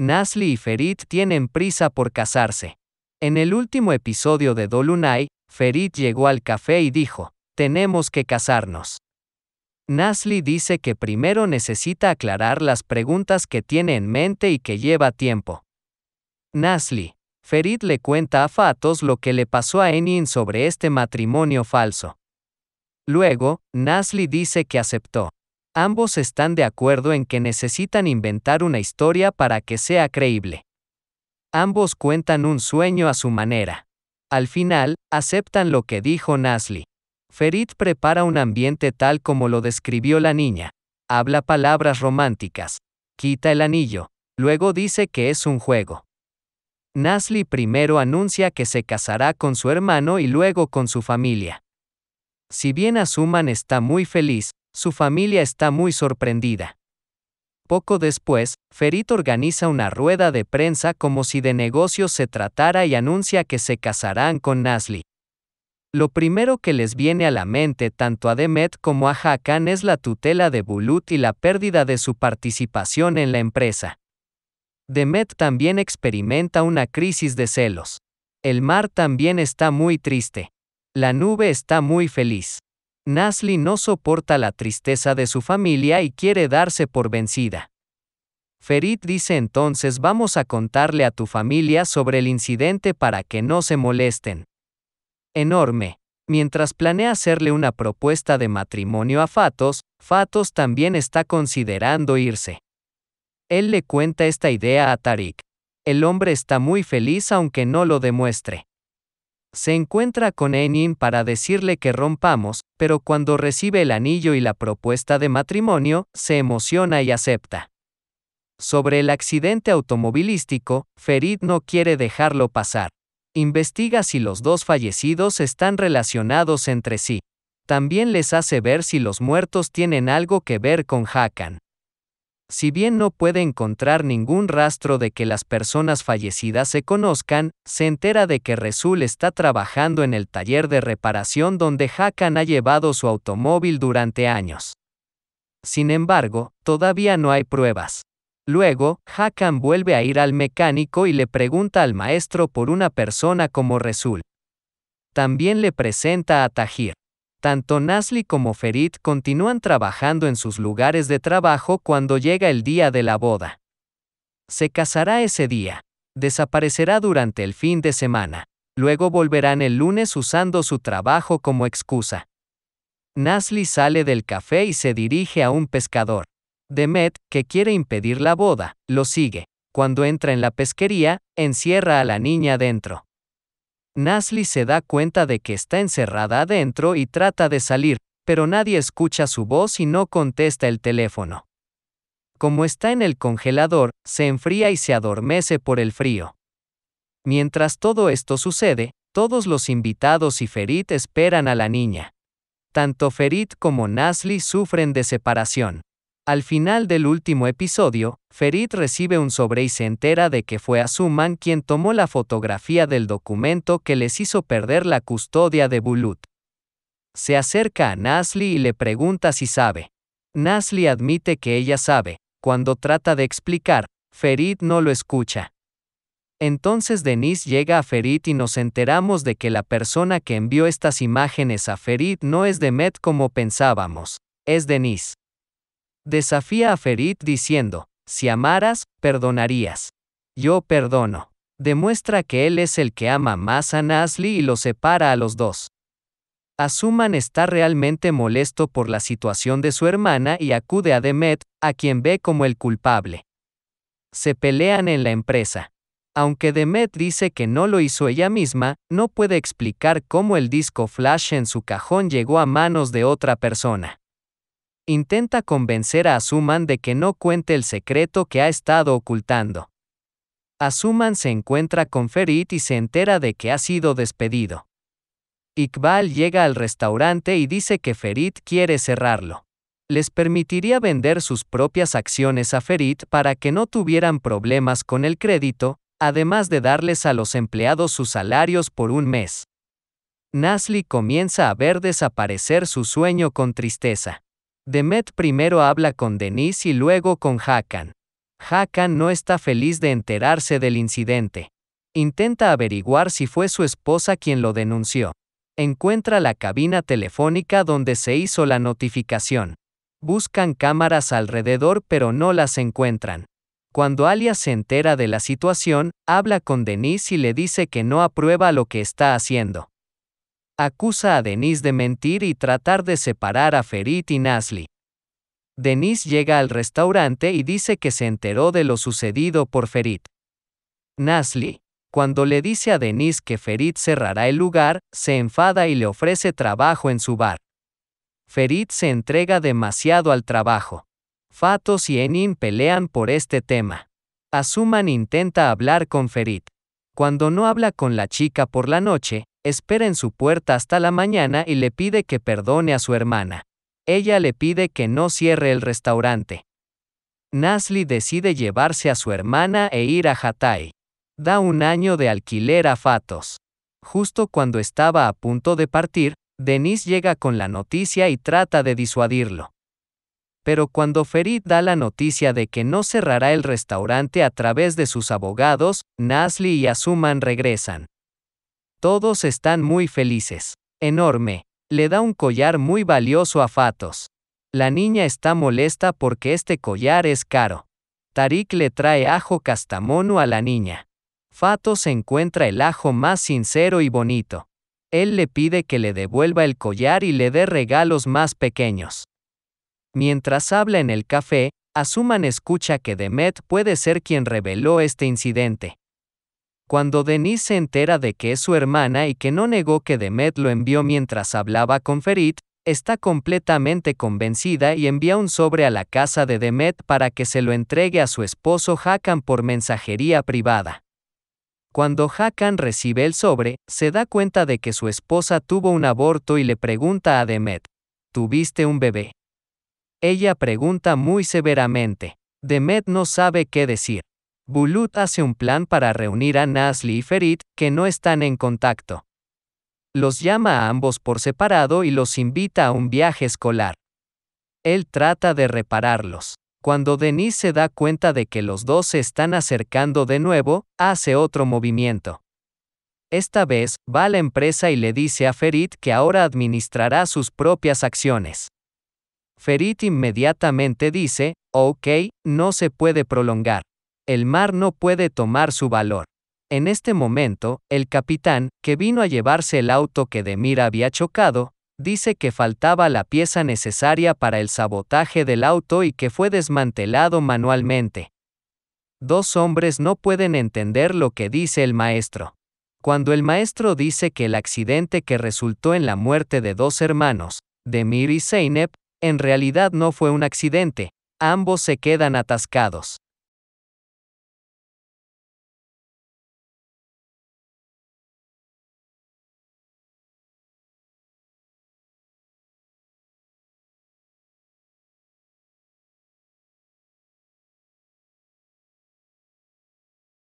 Nasli y Ferit tienen prisa por casarse. En el último episodio de Dolunay, Ferit llegó al café y dijo, tenemos que casarnos. Nasli dice que primero necesita aclarar las preguntas que tiene en mente y que lleva tiempo. Nasli, Ferit le cuenta a Fatos lo que le pasó a Enin sobre este matrimonio falso. Luego, Nasli dice que aceptó. Ambos están de acuerdo en que necesitan inventar una historia para que sea creíble. Ambos cuentan un sueño a su manera. Al final, aceptan lo que dijo Nasli. Ferit prepara un ambiente tal como lo describió la niña. Habla palabras románticas. Quita el anillo. Luego dice que es un juego. Nasli primero anuncia que se casará con su hermano y luego con su familia. Si bien Asuman está muy feliz, su familia está muy sorprendida. Poco después, Ferit organiza una rueda de prensa como si de negocios se tratara y anuncia que se casarán con Nasli. Lo primero que les viene a la mente tanto a Demet como a Hakan es la tutela de Bulut y la pérdida de su participación en la empresa. Demet también experimenta una crisis de celos. El mar también está muy triste. La nube está muy feliz. Nasli no soporta la tristeza de su familia y quiere darse por vencida. Ferit dice entonces vamos a contarle a tu familia sobre el incidente para que no se molesten. Enorme. Mientras planea hacerle una propuesta de matrimonio a Fatos, Fatos también está considerando irse. Él le cuenta esta idea a Tarik. El hombre está muy feliz aunque no lo demuestre. Se encuentra con Enin para decirle que rompamos, pero cuando recibe el anillo y la propuesta de matrimonio, se emociona y acepta. Sobre el accidente automovilístico, Ferid no quiere dejarlo pasar. Investiga si los dos fallecidos están relacionados entre sí. También les hace ver si los muertos tienen algo que ver con Hakan si bien no puede encontrar ningún rastro de que las personas fallecidas se conozcan, se entera de que Resul está trabajando en el taller de reparación donde Hakan ha llevado su automóvil durante años. Sin embargo, todavía no hay pruebas. Luego, Hakan vuelve a ir al mecánico y le pregunta al maestro por una persona como Resul. También le presenta a Tajir. Tanto Nasli como Ferit continúan trabajando en sus lugares de trabajo cuando llega el día de la boda. Se casará ese día. Desaparecerá durante el fin de semana. Luego volverán el lunes usando su trabajo como excusa. Nasli sale del café y se dirige a un pescador. Demet, que quiere impedir la boda, lo sigue. Cuando entra en la pesquería, encierra a la niña dentro. Nasli se da cuenta de que está encerrada adentro y trata de salir, pero nadie escucha su voz y no contesta el teléfono. Como está en el congelador, se enfría y se adormece por el frío. Mientras todo esto sucede, todos los invitados y Ferit esperan a la niña. Tanto Ferit como Nasli sufren de separación. Al final del último episodio, Ferit recibe un sobre y se entera de que fue Suman quien tomó la fotografía del documento que les hizo perder la custodia de Bulut. Se acerca a Nasli y le pregunta si sabe. Nasli admite que ella sabe. Cuando trata de explicar, Ferit no lo escucha. Entonces Denise llega a Ferit y nos enteramos de que la persona que envió estas imágenes a Ferit no es Demet como pensábamos, es Denise. Desafía a Ferit diciendo, si amaras, perdonarías. Yo perdono. Demuestra que Él es el que ama más a Nasli y lo separa a los dos. Asuman está realmente molesto por la situación de su hermana y acude a Demet, a quien ve como el culpable. Se pelean en la empresa. Aunque Demet dice que no lo hizo ella misma, no puede explicar cómo el disco flash en su cajón llegó a manos de otra persona intenta convencer a Asuman de que no cuente el secreto que ha estado ocultando. Asuman se encuentra con Ferit y se entera de que ha sido despedido. Iqbal llega al restaurante y dice que Ferit quiere cerrarlo. Les permitiría vender sus propias acciones a Ferit para que no tuvieran problemas con el crédito, además de darles a los empleados sus salarios por un mes. Nasli comienza a ver desaparecer su sueño con tristeza. Demet primero habla con Denise y luego con Hakan. Hakan no está feliz de enterarse del incidente. Intenta averiguar si fue su esposa quien lo denunció. Encuentra la cabina telefónica donde se hizo la notificación. Buscan cámaras alrededor pero no las encuentran. Cuando Alia se entera de la situación, habla con Denise y le dice que no aprueba lo que está haciendo acusa a Denise de mentir y tratar de separar a Ferit y Nasli. Denise llega al restaurante y dice que se enteró de lo sucedido por Ferit. Nasli, cuando le dice a Denise que Ferit cerrará el lugar, se enfada y le ofrece trabajo en su bar. Ferit se entrega demasiado al trabajo. Fatos y Enin pelean por este tema. Asuman intenta hablar con Ferit. Cuando no habla con la chica por la noche, espera en su puerta hasta la mañana y le pide que perdone a su hermana. Ella le pide que no cierre el restaurante. Nasli decide llevarse a su hermana e ir a Hatay. Da un año de alquiler a Fatos. Justo cuando estaba a punto de partir, Denise llega con la noticia y trata de disuadirlo. Pero cuando Ferit da la noticia de que no cerrará el restaurante a través de sus abogados, Nasli y Asuman regresan. Todos están muy felices. Enorme. Le da un collar muy valioso a Fatos. La niña está molesta porque este collar es caro. Tarik le trae ajo castamono a la niña. Fatos encuentra el ajo más sincero y bonito. Él le pide que le devuelva el collar y le dé regalos más pequeños. Mientras habla en el café, Asuman escucha que Demet puede ser quien reveló este incidente. Cuando Denise se entera de que es su hermana y que no negó que Demet lo envió mientras hablaba con Ferit, está completamente convencida y envía un sobre a la casa de Demet para que se lo entregue a su esposo Hakan por mensajería privada. Cuando Hakan recibe el sobre, se da cuenta de que su esposa tuvo un aborto y le pregunta a Demet, ¿tuviste un bebé? Ella pregunta muy severamente. Demet no sabe qué decir. Bulut hace un plan para reunir a Nazli y Ferit, que no están en contacto. Los llama a ambos por separado y los invita a un viaje escolar. Él trata de repararlos. Cuando Denise se da cuenta de que los dos se están acercando de nuevo, hace otro movimiento. Esta vez, va a la empresa y le dice a Ferit que ahora administrará sus propias acciones. Ferit inmediatamente dice, ok, no se puede prolongar el mar no puede tomar su valor. En este momento, el capitán, que vino a llevarse el auto que Demir había chocado, dice que faltaba la pieza necesaria para el sabotaje del auto y que fue desmantelado manualmente. Dos hombres no pueden entender lo que dice el maestro. Cuando el maestro dice que el accidente que resultó en la muerte de dos hermanos, Demir y Zeynep, en realidad no fue un accidente, ambos se quedan atascados.